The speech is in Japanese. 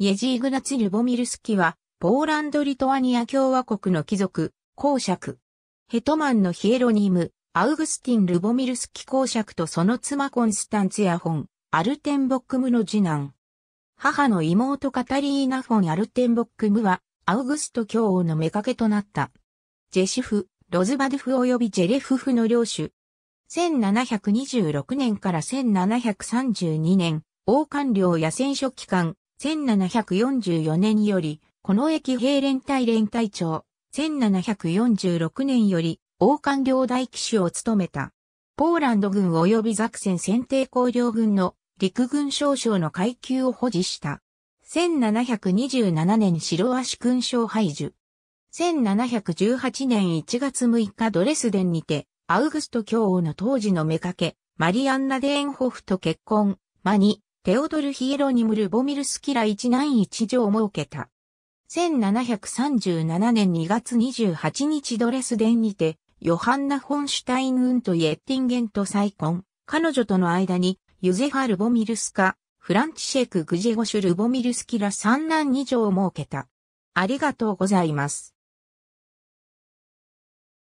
イェジーグナツ・リュボミルスキは、ポーランド・リトアニア共和国の貴族、公爵。ヘトマンのヒエロニーム、アウグスティン・ルボミルスキ公爵とその妻コンスタンツヤ・フォン、アルテンボックムの次男。母の妹カタリーナ・フォン・アルテンボックムは、アウグスト教王の妾となった。ジェシュフ、ロズバドフ及びジェレフフの領主。1726年から1732年、王官僚や戦書機関、1744年より、この駅兵連隊連隊長、1746年より、王冠領大騎手を務めた。ポーランド軍及びザクセン選定工領軍の陸軍少将の階級を保持した。1727年白足勲章排除。1718年1月6日ドレスデンにて、アウグスト教王の当時の目け、マリアンナ・デーンホフと結婚。マニ、テオドル・ヒエロニム・ルボミルスキラ一男一女を設けた。1737年2月28日ドレスデンにて、ヨハンナ・フォンシュタイン・ウント・イエッティンゲンと再婚。彼女との間に、ユゼファ・ルボミルスカ、フランチシェク・グジェゴシュ・ルボミルスキラ三男二女を設けた。ありがとうございます。